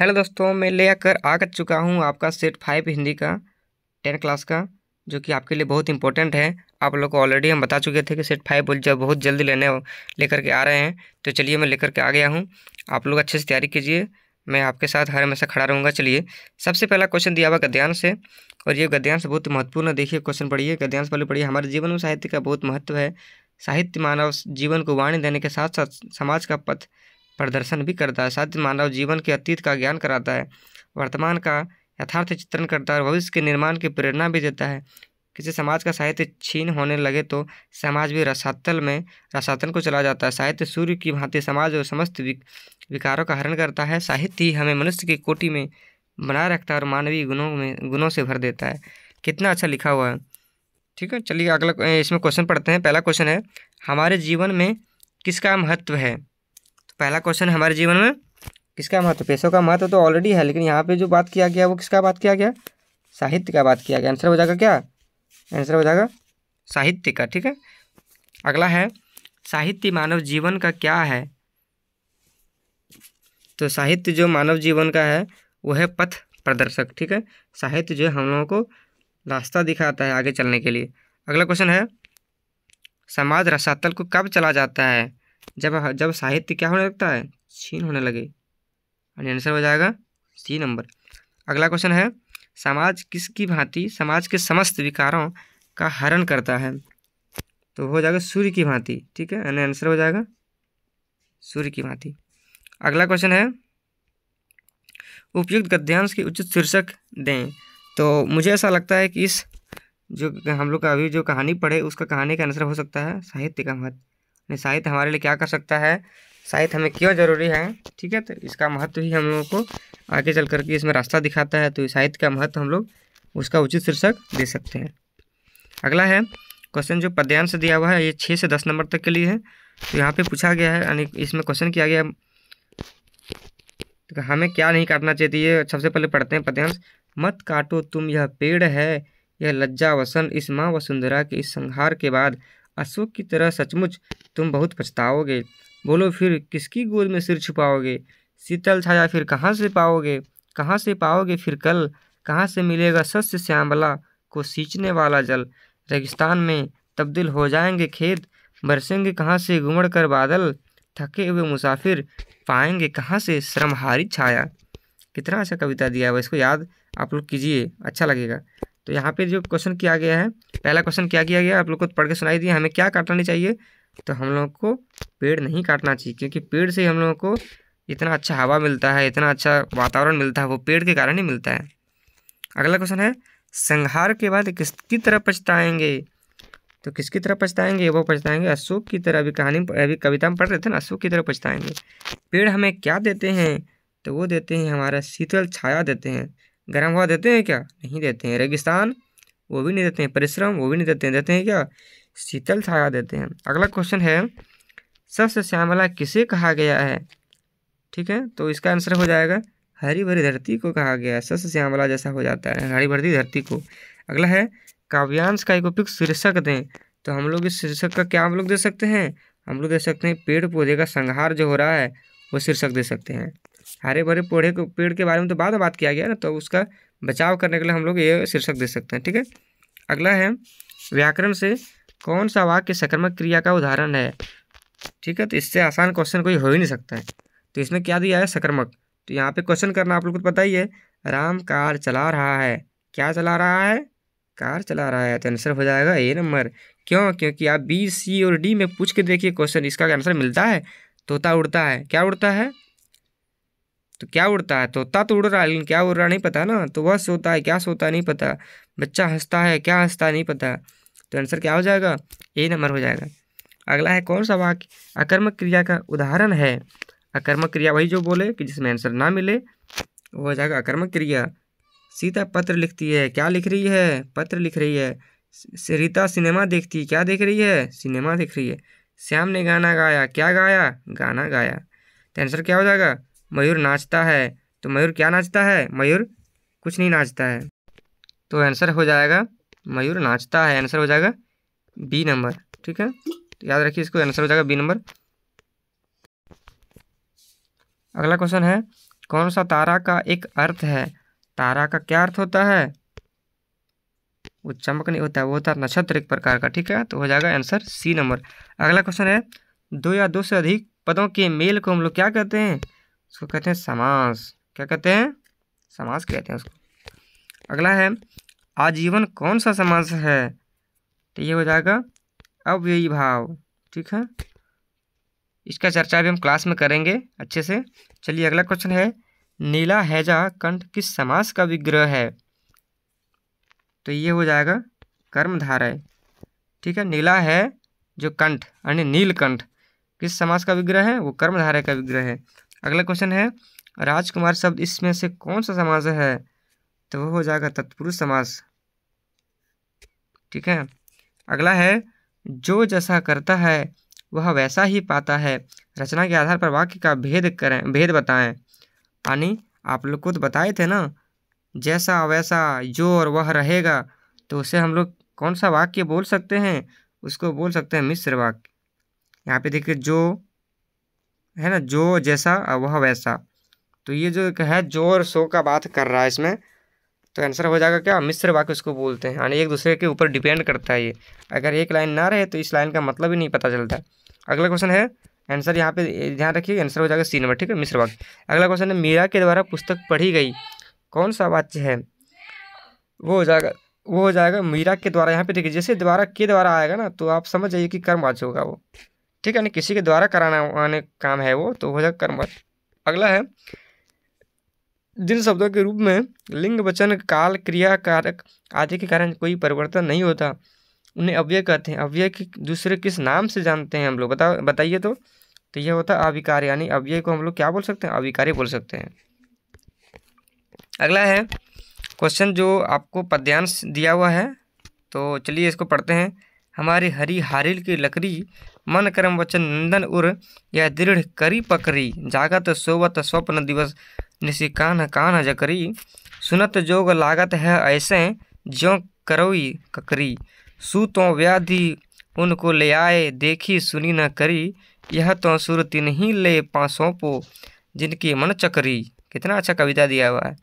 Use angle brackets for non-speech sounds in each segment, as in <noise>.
hello दोस्तों मैं ले आकर आ कर चुका हूँ आपका सेट फाइव हिंदी का टेन क्लास का जो कि आपके लिए बहुत इंपॉर्टेंट है आप लोग को ऑलरेडी हम बता चुके थे कि सेट फाइव बोल जब बहुत जल्दी लेने लेकर के आ रहे हैं तो चलिए मैं लेकर के आ गया हूँ आप लोग अच्छे से तैयारी कीजिए मैं आपके साथ हर हमेशा खड़ा रहूँगा चलिए सबसे पहला क्वेश्चन दिया हुआ गद्यांश से और ये गद्यांश बहुत महत्वपूर्ण है देखिए क्वेश्चन पढ़िए गद्यांश पहले पढ़िए हमारे जीवन में साहित्य का बहुत महत्व है साहित्य मानव जीवन को वाणी देने के साथ साथ समाज का पथ प्रदर्शन भी करता है साथ ही मानव जीवन के अतीत का ज्ञान कराता है वर्तमान का यथार्थ चित्रण करता है और भविष्य के निर्माण की प्रेरणा भी देता है किसी समाज का साहित्य छीन होने लगे तो समाज भी रसातल में रसातल को चला जाता है साहित्य सूर्य की भांति समाज और समस्त विकारों का हरण करता है साहित्य ही हमें मनुष्य की कोटि में बनाए रखता है और मानवीय गुणों में गुणों से भर देता है कितना अच्छा लिखा हुआ है ठीक है चलिए अगला इसमें क्वेश्चन पढ़ते हैं पहला क्वेश्चन है हमारे जीवन में किसका महत्व है पहला क्वेश्चन हमारे जीवन में किसका महत्व पैसों का महत्व तो ऑलरेडी है लेकिन यहाँ पे जो बात किया गया वो किसका बात किया गया साहित्य का बात किया गया आंसर हो जाएगा क्या आंसर हो जाएगा साहित्य का ठीक है अगला है साहित्य मानव जीवन का क्या है तो साहित्य जो मानव जीवन का है वो है पथ प्रदर्शक ठीक है साहित्य जो हम लोगों को रास्ता दिखाता है आगे चलने के लिए अगला क्वेश्चन है समाज रसातल को कब चला जाता है जब जब साहित्य क्या होने लगता है छीन होने लगे यानी आंसर हो जाएगा सी नंबर अगला क्वेश्चन है समाज किसकी भांति समाज के समस्त विकारों का हरण करता है तो हो जाएगा सूर्य की भांति ठीक है यानी आंसर हो जाएगा सूर्य की भांति अगला क्वेश्चन है उपयुक्त गद्यांश की उचित शीर्षक दें तो मुझे ऐसा लगता है कि इस जो हम लोग का अभी जो कहानी पढ़े उसका कहानी का आंसर हो सकता है साहित्य का महत्व नहीं साहित्य हमारे लिए क्या कर सकता है साहित्य हमें क्यों ज़रूरी है ठीक है तो इसका महत्व ही हम लोगों को आगे चल करके इसमें रास्ता दिखाता है तो साहित्य का महत्व हम लोग उसका उचित शीर्षक दे सकते हैं अगला है क्वेश्चन जो पद्यांश दिया हुआ है ये छः से दस नंबर तक के लिए है तो यहाँ पे पूछा गया है यानी इसमें क्वेश्चन किया गया तो हमें क्या नहीं काटना चाहिए सबसे पहले पढ़ते हैं पद्यांश मत काटो तुम यह पेड़ है यह लज्जा वसन इस माँ वसुंधरा के इस संहार के बाद अशोक की तरह सचमुच तुम बहुत पछताओगे बोलो फिर किसकी गोद में सिर छुपाओगे शीतल छाया फिर कहाँ से पाओगे कहाँ से पाओगे फिर कल कहाँ से मिलेगा सस्य श्यामला को सींचने वाला जल रेगिस्तान में तब्दील हो जाएंगे खेत बरसेंगे कहाँ से घुमड़ कर बादल थके हुए मुसाफिर पाएंगे कहाँ से श्रमहारी छाया कितना अच्छा कविता दिया है इसको याद आप लोग कीजिए अच्छा लगेगा तो यहाँ पे जो क्वेश्चन किया गया है पहला क्वेश्चन क्या किया गया आप लोग को तो पढ़ के सुनाई दिया हमें क्या काटना नहीं चाहिए तो हम लोग को पेड़ नहीं काटना चाहिए क्योंकि पेड़ से हम लोगों को इतना अच्छा हवा मिलता है इतना अच्छा वातावरण मिलता है वो पेड़ के कारण ही मिलता है अगला क्वेश्चन है संहार के बाद किसकी तरह पछताएंगे तो किसकी तरह पछताएंगे वो पछताएंगे अशोक की तरह अभी कहानी अभी कविता में पढ़ रहे थे ना अशोक की तरह पछताएंगे पेड़ हमें क्या देते हैं तो वो देते हैं हमारा शीतल छाया देते हैं गर्म हवा देते हैं क्या नहीं देते हैं रेगिस्तान वो भी नहीं देते हैं परिश्रम वो भी नहीं देते हैं देते हैं क्या शीतल छाया देते हैं अगला क्वेश्चन है सबसे श्यामला किसे कहा गया है ठीक है तो इसका आंसर हो जाएगा हरी भरी धरती को कहा गया है सबसे श्यामला जैसा हो जाता है हरी भरी धरती को अगला है काव्यांश का एक उपयुक्त शीर्षक दें तो हम लोग इस शीर्षक का क्या हम लोग दे सकते हैं हम लोग दे सकते हैं पेड़ पौधे का संहार जो हो रहा है वो शीर्षक दे सकते हैं हरे भरे पेड़ को पेड़ के बारे में तो बाद में बात किया गया ना तो उसका बचाव करने के लिए हम लोग ये शीर्षक दे सकते हैं ठीक है अगला है व्याकरण से कौन सा वाक्य सक्रमक क्रिया का उदाहरण है ठीक है तो इससे आसान क्वेश्चन कोई हो ही नहीं सकता है तो इसमें क्या दिया है सक्रमक तो यहाँ पे क्वेश्चन करना आप लोग को पता ही है राम कार चला रहा है क्या चला रहा है कार चला रहा है तो आंसर हो जाएगा ए नंबर क्यों क्योंकि आप बी सी और डी में पूछ के देखिए क्वेश्चन इसका आंसर मिलता है तोता उड़ता है क्या उड़ता है तो क्या उड़ता है तोता तो उड़ रहा है लेकिन क्या उड़ रहा नहीं पता ना तो वह सोता है क्या सोता नहीं पता बच्चा हंसता है क्या हंसता नहीं पता तो आंसर क्या हो जाएगा ए नंबर हो जाएगा अगला है कौन सा वाक्य अकर्मक क्रिया का उदाहरण है अकर्मक क्रिया वही जो बोले कि जिसमें आंसर ना मिले वो हो जाएगा अकर्मक क्रिया सीता पत्र लिखती है क्या लिख रही है पत्र लिख रही है रीता सिनेमा देखती है क्या देख रही है सिनेमा देख रही है श्याम ने गाना गाया क्या गाया गाना गाया तो आंसर क्या हो जाएगा मयूर नाचता है तो मयूर क्या नाचता है मयूर कुछ नहीं नाचता है तो आंसर हो जाएगा मयूर नाचता है आंसर हो जाएगा बी नंबर ठीक है तो याद रखिए इसको आंसर हो जाएगा बी नंबर अगला क्वेश्चन है कौन सा तारा का एक अर्थ है तारा का क्या अर्थ होता है वो चमक नहीं होता है वो होता है नक्षत्र एक प्रकार का ठीक है तो हो जाएगा आंसर सी नंबर अगला क्वेश्चन है दो या दो से अधिक पदों के मेल को हम लोग क्या कहते हैं उसको कहते हैं समास क्या कहते हैं समास कहते हैं उसको अगला है आजीवन कौन सा समास है तो ये हो जाएगा अव्ययी भाव ठीक है इसका चर्चा भी हम क्लास में करेंगे अच्छे से चलिए अगला क्वेश्चन है नीला हैजा कंठ किस समास का विग्रह है तो ये हो जाएगा कर्मधारय ठीक है नीला है जो कंठ यानी नीलकंठ किस समास का विग्रह है वो कर्मधारय का विग्रह है अगला क्वेश्चन है राजकुमार शब्द इसमें से कौन सा समास है तो वह हो जाएगा तत्पुरुष समास ठीक है अगला है जो जैसा करता है वह वैसा ही पाता है रचना के आधार पर वाक्य का भेद करें भेद बताएं यानी आप लोग को तो बताए थे ना जैसा वैसा जो और वह रहेगा तो उसे हम लोग कौन सा वाक्य बोल सकते हैं उसको बोल सकते हैं मिश्र वाक्य यहाँ पे देखिए जो है ना जो जैसा वह वैसा तो ये जो है जो और सो का बात कर रहा है इसमें तो आंसर हो जाएगा क्या मिश्र वाक्य उसको बोलते हैं यानी एक दूसरे के ऊपर डिपेंड करता है ये अगर एक लाइन ना रहे तो इस लाइन का मतलब ही नहीं पता चलता अगला क्वेश्चन है आंसर यहाँ पे ध्यान रखिए आंसर हो जाएगा सी नंबर ठीक है मिश्र वाक्य अगला क्वेश्चन है मीरा के द्वारा पुस्तक पढ़ी गई कौन सा वाच्य है वो हो जाएगा वो हो जाएगा मीरा के द्वारा यहाँ पे देखिए जैसे द्वारा के द्वारा आएगा ना तो आप समझ जाइए कि कर्म वाच्य होगा वो ठीक है यानी किसी के द्वारा कराना आने काम है वो तो हो जाएगा कर्म अगला है जिन शब्दों के रूप में लिंग वचन काल क्रिया कारक आदि के कारण कोई परिवर्तन नहीं होता उन्हें अव्यय कहते हैं अव्यय के दूसरे किस नाम से जानते हैं हम लोग बता बताइए तो तो यह होता है अविकार यानी अव्यय को हम लोग क्या बोल सकते हैं अविकारी बोल सकते हैं अगला है क्वेश्चन जो आपको पद्यांश दिया हुआ है तो चलिए इसको पढ़ते हैं हमारे हरी हारिल की लकड़ी मन करम वचन नंदन उर या दृढ़ करी पकड़ी जागत सोवत स्वप्न दिवस निशि कान कान जकरी सुनत जोग लागत है ऐसे ज्यो करोई ककरी सू तो व्याधि उनको ले आए देखी सुनी न करी यह तो सुर तीन ही ले पासों पो जिनकी मन चकरी कितना अच्छा कविता दिया हुआ है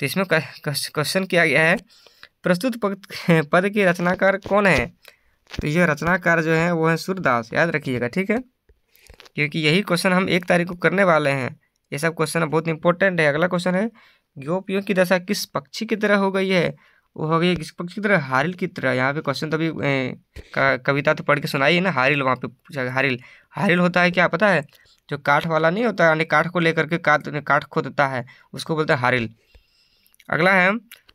तो इसमें क्वेश्चन किया गया है प्रस्तुत पद के रचनाकार कौन है तो यह रचनाकार जो है वो है सूरदास याद रखिएगा ठीक है क्योंकि यही क्वेश्चन हम एक तारीख को करने वाले हैं ये सब क्वेश्चन बहुत इंपॉर्टेंट है अगला क्वेश्चन है गोपियों की दशा किस पक्षी की तरह हो गई है वो हो गई किस पक्षी की तरह हारिल की तरह यहाँ पे क्वेश्चन तो अभी कविता तो पढ़ के सुनाई है ना हारिल वहाँ पे पूछा हारिल हारिल होता है क्या पता है जो काठ वाला नहीं होता यानी काठ को लेकर के काट काठ खोदता है उसको बोलते हैं हारिल अगला है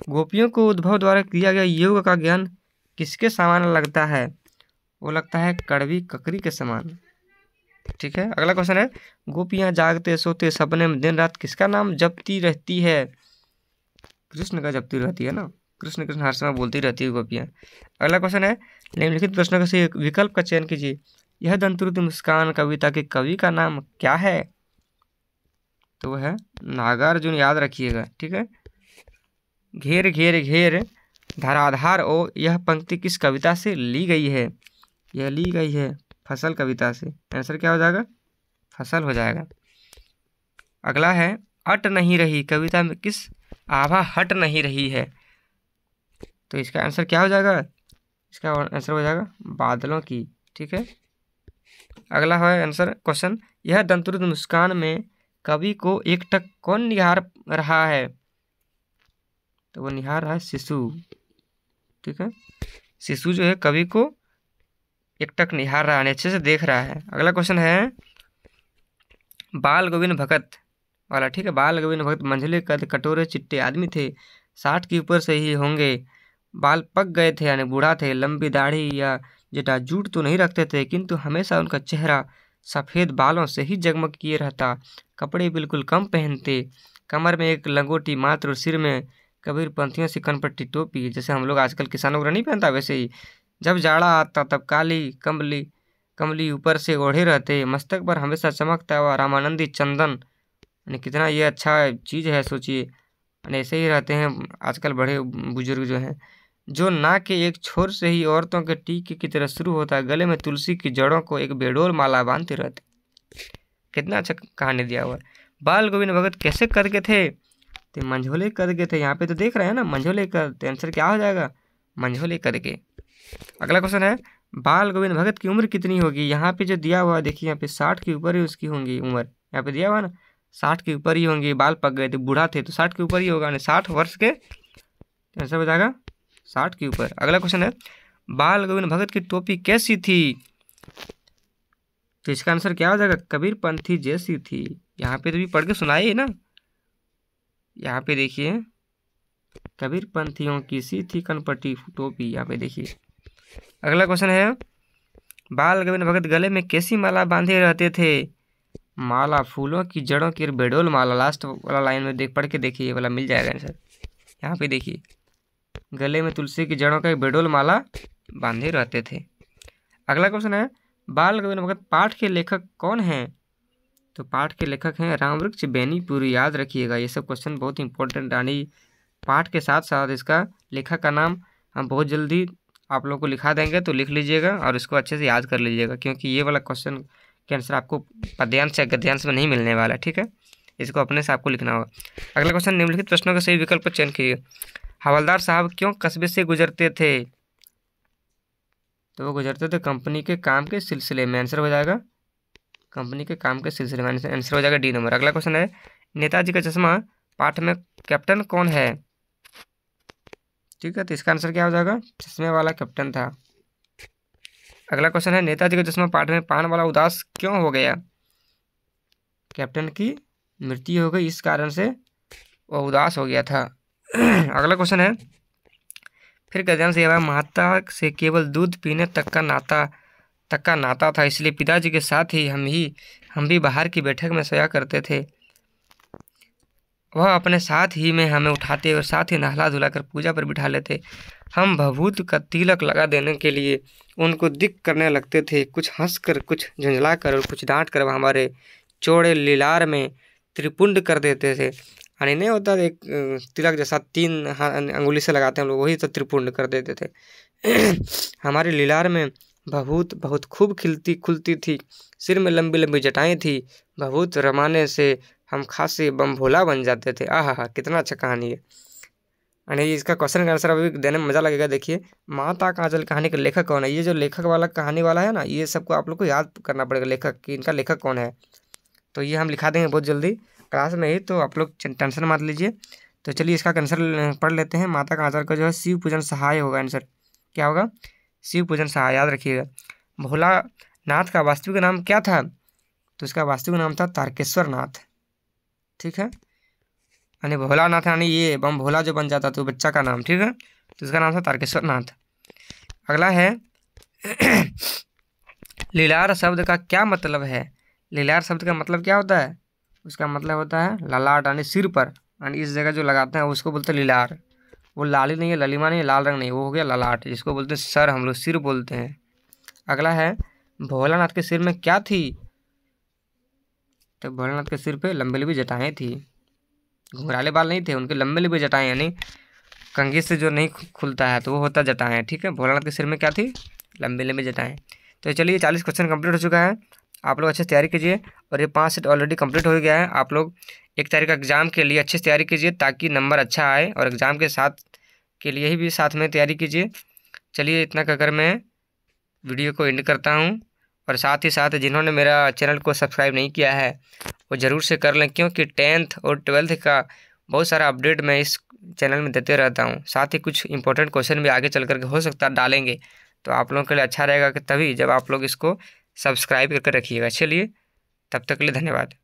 गोपियों को उद्भव द्वारा किया गया योग का ज्ञान किसके समान लगता है वो लगता है कड़वी ककरी के समान ठीक है अगला क्वेश्चन है गोपियाँ जागते सोते सपने में दिन रात किसका नाम जपती रहती है कृष्ण का जपती रहती है ना कृष्ण कृष्ण हर समय बोलती रहती है गोपियाँ अगला क्वेश्चन है निम्नलिखित प्रश्नों सही विकल्प का चयन कीजिए यह दंतुरुद मुस्कान कविता के कवि का नाम क्या है तो वह है नागार्जुन याद रखिएगा ठीक है घेर घेर घेर धराधार ओ यह पंक्ति किस कविता से ली गई है यह ली गई है फसल कविता से आंसर क्या हो जाएगा फसल हो जाएगा अगला है अट नहीं रही कविता में किस आभा हट नहीं रही है तो इसका आंसर क्या हो जाएगा इसका आंसर हो जाएगा बादलों की ठीक है अगला है आंसर क्वेश्चन यह दंतुरुद मुस्कान में कवि को एक टक कौन निहार रहा है तो वो निहार रहा है शिशु ठीक है शिशु जो है कवि को एकटक निहार रहा है अच्छे से देख रहा है अगला क्वेश्चन है बाल गोविंद भगत वाला ठीक है बाल गोविंद भगत मंझले कद कटोरे चिट्टे आदमी थे साठ के ऊपर से ही होंगे बाल पक गए थे यानी बूढ़ा थे लंबी दाढ़ी या जटा जूट तो नहीं रखते थे किंतु हमेशा उनका चेहरा सफ़ेद बालों से ही जगमग किए रहता कपड़े बिल्कुल कम पहनते कमर में एक लंगोटी मात्र और सिर में कबीर पंथियों से कनपट्टी टोपी जैसे हम लोग आजकल किसान वगैरह नहीं पहनता वैसे ही जब जाड़ा आता तब काली कमली कमली ऊपर से ओढ़े रहते मस्तक पर हमेशा चमकता हुआ रामानंदी चंदन यानी कितना ये अच्छा चीज़ है सोचिए यानी ऐसे ही रहते हैं आजकल बड़े बुजुर्ग जो हैं जो ना के एक छोर से ही औरतों के टीके की तरह शुरू होता है गले में तुलसी की जड़ों को एक बेडोल माला बांधते रहते कितना अच्छा कहानी दिया हुआ बाल गोविंद भगत कैसे करके थे तो मंझोले करके थे तो यहाँ पे तो देख रहे हैं ना मंझोले कर तो आंसर क्या हो जाएगा मंझोले करके अगला क्वेश्चन है बाल गोविंद भगत की उम्र कितनी होगी यहाँ पे जो दिया हुआ देखिए यहाँ पे साठ के ऊपर ही उसकी होंगी उम्र यहाँ पे दिया हुआ ना साठ के ऊपर ही होंगी बाल पक गए थे बूढ़ा थे तो साठ के ऊपर ही होगा साठ वर्ष के आंसर तो हो जाएगा साठ के ऊपर अगला क्वेश्चन है बाल गोविंद भगत की टोपी कैसी थी तो इसका आंसर क्या हो जाएगा कबीर पंथी जैसी थी यहाँ पे तो भी पढ़ के सुनाई है ना यहाँ पे देखिए कबीर पंथियों की सी थी कनपट्टी टोपी यहाँ पे देखिए अगला क्वेश्चन है बाल गोविंद भगत गले में कैसी माला बांधे रहते थे माला फूलों की जड़ों की बेडोल माला लास्ट वाला लाइन में देख पढ़ के देखिए ये वाला मिल जाएगा आंसर यहाँ पे देखिए गले में तुलसी की जड़ों का एक बेडोल माला बांधे रहते थे अगला क्वेश्चन है बाल गोविंद भगत पाठ के लेखक कौन हैं तो पाठ के लेखक हैं रामवृक्ष बेनीपुरी याद रखिएगा ये सब क्वेश्चन बहुत इंपॉर्टेंट यानी पाठ के साथ साथ इसका लेखक का नाम हम बहुत जल्दी आप लोगों को लिखा देंगे तो लिख लीजिएगा और इसको अच्छे से याद कर लीजिएगा क्योंकि ये वाला क्वेश्चन के आंसर आपको पद्यांश या गद्यांश में नहीं मिलने वाला ठीक है इसको अपने से आपको लिखना होगा अगला क्वेश्चन निम्नलिखित प्रश्नों का सही विकल्प पर चयन कीजिए हवलदार साहब क्यों कस्बे से गुजरते थे तो वो गुजरते थे कंपनी के काम के सिलसिले में आंसर हो जाएगा कंपनी के काम के सिलसिले में आंसर हो जाएगा डी नंबर अगला क्वेश्चन है नेताजी का चश्मा पाठ में कैप्टन कौन है ठीक है तो इसका आंसर क्या हो जाएगा चश्मे वाला कैप्टन था अगला क्वेश्चन है नेताजी का चश्मा पाठ में पान वाला उदास क्यों हो गया कैप्टन की मृत्यु हो गई इस कारण से वह उदास हो गया था <clears throat> अगला क्वेश्चन है फिर गजन से महात्मा से केवल दूध पीने तक का नाता तक का नाता था इसलिए पिताजी के साथ ही हम ही हम भी बाहर की बैठक में सोया करते थे वह अपने साथ ही में हमें उठाते और साथ ही नहला धुला कर पूजा पर बिठा लेते हम भभूत का तिलक लगा देने के लिए उनको दिक करने लगते थे कुछ हंस कर कुछ झंझला कर और कुछ डांट कर हमारे चौड़े लीलार में त्रिपुंड कर देते थे यानी नहीं होता एक तिलक जैसा तीन अंगुली से लगाते हैं हम लोग वही तो त्रिपुंड कर देते थे <clears throat> हमारे लीलार में बहुत बहुत खूब खिलती खुलती थी सिर में लंबी लंबी जटाएं थी बहुत रमाने से हम खासे बम भोला बन जाते थे आह हा कितना अच्छा कहानी है अरे इसका क्वेश्चन का आंसर अभी देने में मज़ा लगेगा देखिए माता काजल कहानी का लेखक कौन है ये जो लेखक वाला कहानी वाला है ना ये सबको आप लोग को याद करना पड़ेगा लेखक कि इनका लेखक कौन है तो ये हम लिखा देंगे बहुत जल्दी क्लास में ही तो आप लोग टेंशन मार लीजिए तो चलिए इसका आंसर पढ़ लेते हैं माता काजल का जो है शिव पूजन सहाय होगा आंसर क्या होगा शिव पूजन सहा याद रखिएगा भोला नाथ का वास्तविक नाम क्या था तो इसका वास्तविक नाम था तारकेश्वर नाथ ठीक है यानी भोलानाथ यानी ये बम भोला जो बन जाता तो बच्चा का नाम ठीक है तो इसका नाम था तारकेश्वर नाथ अगला है <clears throat> लीलार शब्द का क्या मतलब है लीलार शब्द का मतलब क्या होता है उसका मतलब होता है ललाट यानी सिर पर यानी इस जगह जो लगाते हैं उसको बोलते हैं लीलार वो लाली नहीं है ललिमा नहीं है लाल रंग नहीं वो हो गया ललाट जिसको बोलते हैं सर हम लोग सिर बोलते हैं अगला है भोलानाथ के सिर में क्या थी तो भोलानाथ के सिर पे लंबे लंबी जटाएँ थी घुराले बाल नहीं थे उनके लंबे लंबे जटाएँ यानी कंघी से जो नहीं खुलता है तो वो होता जटाएँ ठीक है भोलानाथ के सिर में क्या थी लंबी लंबी जटाएँ तो चलिए चालीस क्वेश्चन कंप्लीट हो चुका है आप लोग अच्छे तैयारी कीजिए और ये पाँच सेट ऑलरेडी कंप्लीट हो गया है आप लोग एक तारीख का एग्ज़ाम के लिए अच्छे से तैयारी कीजिए ताकि नंबर अच्छा आए और एग्ज़ाम के साथ के लिए ही भी साथ में तैयारी कीजिए चलिए इतना कहकर मैं वीडियो को एंड करता हूँ और साथ ही साथ जिन्होंने मेरा चैनल को सब्सक्राइब नहीं किया है वो ज़रूर से कर लें क्योंकि टेंथ और ट्वेल्थ का बहुत सारा अपडेट मैं इस चैनल में देते रहता हूँ साथ ही कुछ इंपॉर्टेंट क्वेश्चन भी आगे चल करके हो सकता है डालेंगे तो आप लोगों के लिए अच्छा रहेगा कि तभी जब आप लोग इसको सब्सक्राइब करके रखिएगा चलिए तब तक के लिए धन्यवाद